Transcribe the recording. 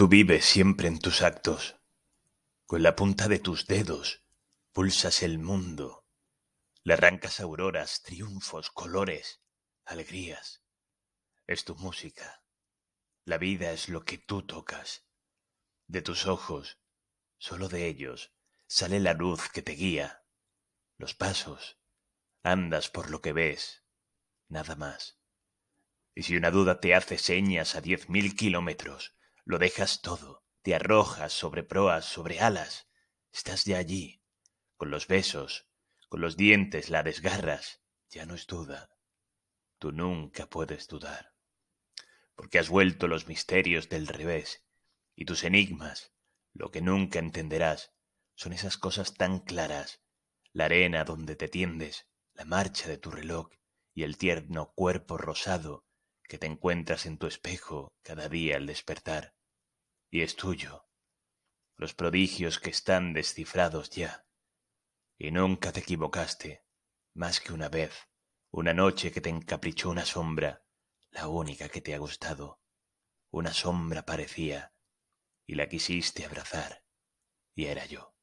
Tú vives siempre en tus actos. Con la punta de tus dedos pulsas el mundo. Le arrancas auroras, triunfos, colores, alegrías. Es tu música. La vida es lo que tú tocas. De tus ojos, solo de ellos, sale la luz que te guía. Los pasos. Andas por lo que ves. Nada más. Y si una duda te hace señas a diez mil kilómetros, lo dejas todo, te arrojas sobre proas, sobre alas. Estás ya allí. Con los besos, con los dientes la desgarras. Ya no es duda. Tú nunca puedes dudar. Porque has vuelto los misterios del revés. Y tus enigmas, lo que nunca entenderás, son esas cosas tan claras. La arena donde te tiendes, la marcha de tu reloj y el tierno cuerpo rosado que te encuentras en tu espejo cada día al despertar y es tuyo, los prodigios que están descifrados ya. Y nunca te equivocaste, más que una vez, una noche que te encaprichó una sombra, la única que te ha gustado. Una sombra parecía, y la quisiste abrazar, y era yo.